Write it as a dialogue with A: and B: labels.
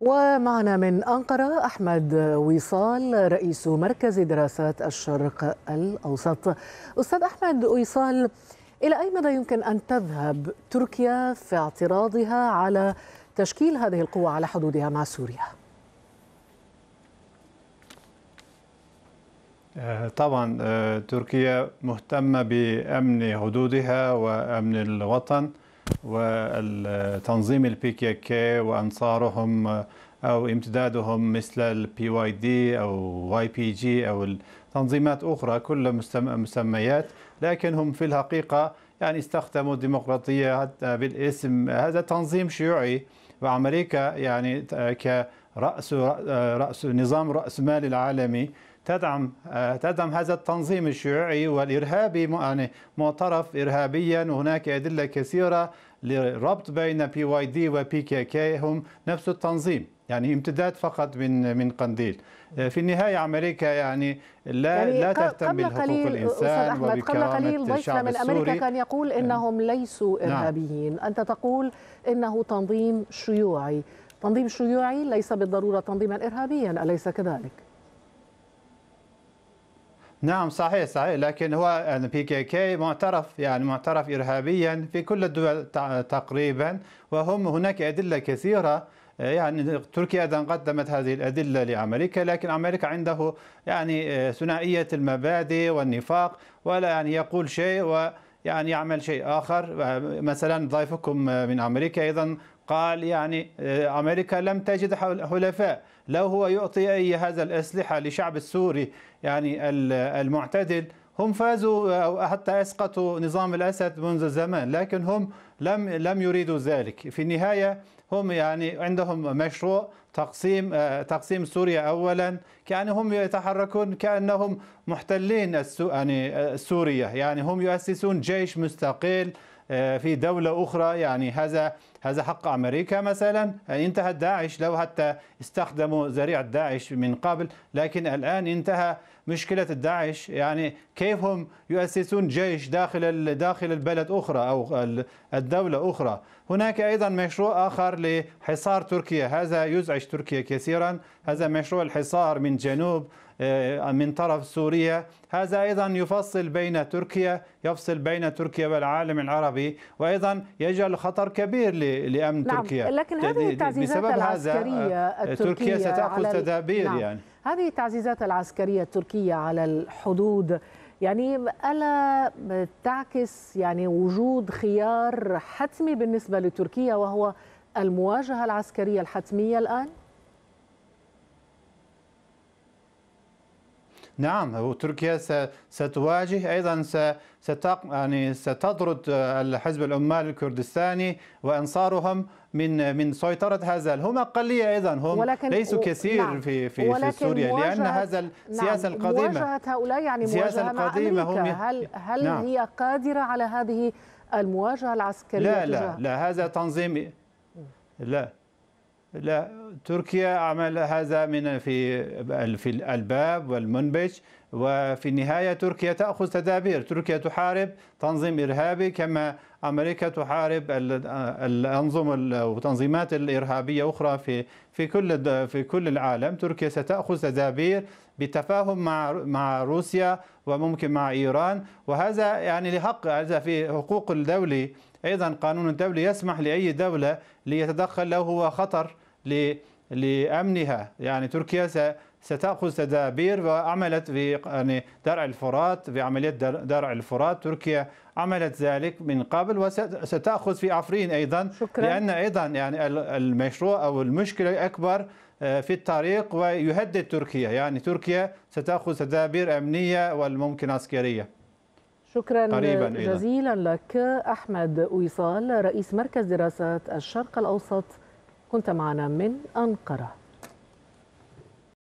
A: ومعنا من أنقرة أحمد ويصال رئيس مركز دراسات الشرق الأوسط أستاذ أحمد ويصال إلى أي مدى يمكن أن تذهب تركيا في اعتراضها على تشكيل هذه القوة على حدودها مع سوريا؟
B: آه، طبعا آه، تركيا مهتمة بأمن حدودها وأمن الوطن والتنظيم البي كي كي وانصارهم او امتدادهم مثل البي واي دي او واي بي جي او تنظيمات اخرى كلها مسميات لكن هم في الحقيقه يعني استخدموا الديمقراطيه بالاسم هذا تنظيم شيوعي وامريكا يعني كراس راس نظام راس مال العالمي تدعم آه، تدعم هذا التنظيم الشيوعي والارهابي يعني معترف ارهابيا وهناك ادله كثيره للربط بين بي واي دي وبي كي كي هم نفس التنظيم يعني امتداد فقط من من قنديل آه، في النهايه امريكا يعني لا يعني لا تهتم بحقوق الانسان أحمد قبل قليل ضيفنا من امريكا كان
A: يقول نعم. انهم ليسوا ارهابيين نعم. انت تقول انه تنظيم شيوعي تنظيم شيوعي ليس بالضروره تنظيما ارهابيا اليس كذلك
B: نعم صحيح صحيح لكن هو البي كي كي معترف يعني معترف ارهابيا في كل الدول تقريبا وهم هناك ادله كثيره يعني تركيا ايضا قدمت هذه الادله لامريكا لكن امريكا عنده يعني آه، ثنائيه المبادئ والنفاق ولا يعني يقول شيء و يعني يعمل شيء آخر آه، مثلا ضيفكم آه، من أمريكا أيضا قال يعني آه، أمريكا لم تجد حلفاء لو هو يعطي أي هذا الأسلحة لشعب السوري يعني المعتدل هم فازوا أو حتى أسقطوا نظام الأسد منذ زمان لكن هم لم لم يريدوا ذلك في النهاية هم يعني عندهم مشروع تقسيم آه، تقسيم سوريا اولا يعني هم يتحركون كانهم محتلين يعني آه، سوريا يعني هم يؤسسون جيش مستقل آه، في دولة أخرى يعني هذا هذا حق أمريكا مثلا يعني انتهى داعش لو حتى استخدموا ذريعة داعش من قبل لكن الآن انتهى مشكلة الداعش يعني كيف هم يؤسسون جيش داخل داخل البلد أخرى أو الدولة أخرى هناك أيضا مشروع آخر لحصار تركيا هذا يزعج داعش تركيا كثيرا هذا مشروع الحصار من جنوب آه، من طرف سوريا هذا أيضا يفصل بين تركيا يفصل بين تركيا والعالم العربي وأيضا يجعل خطر كبير لأمن نعم تركيا لكن هذه التعزيزات العسكرية آه، التركية تركيا ستأخذ نعم. تدابير نعم يعني
A: هذه التعزيزات العسكرية التركية على الحدود يعني ألا تعكس يعني وجود خيار حتمي بالنسبة لتركيا وهو المواجهة العسكرية الحتمية الآن؟
B: نعم وتركيا ستواجه ايضا ستق يعني ستطرد الحزب العمال الكردستاني وانصارهم من من سيطره هذا هم اقليه ايضا هم ولكن ليسوا كثير نعم في في, في سوريا لان هذا السياسه نعم القديمه مواجهه
A: هؤلاء يعني مواجهه مع أمريكا هم هل هل نعم هي قادره على هذه المواجهه العسكريه لا لا
B: لا هذا تنظيم لا لا تركيا عمل هذا من في في الباب والمنبش وفي النهاية تركيا تأخذ تدابير تركيا تحارب تنظيم إرهابي كما امريكا تحارب الانظمه وتنظيمات الارهابيه اخرى في في كل في كل العالم تركيا ستاخذ تدابير بالتفاهم مع مع روسيا وممكن مع ايران وهذا يعني لحق هذا في حقوق الدولي ايضا قانون الدولي يسمح لاي دوله ليتدخل لو هو خطر لامنها يعني تركيا ستأخذ تدابير وعملت في يعني درع الفرات في عملية درع الفرات تركيا عملت ذلك من قبل وستأخذ في عفرين أيضا شكرا. لأن أيضا يعني المشروع أو المشكلة أكبر آه، في الطريق ويهدد تركيا يعني تركيا ستأخذ تدابير أمنية والممكن عسكرية
A: شكرا قريباً جزيلا لك أحمد ويصال رئيس مركز دراسات الشرق الأوسط كنت معنا من أنقرة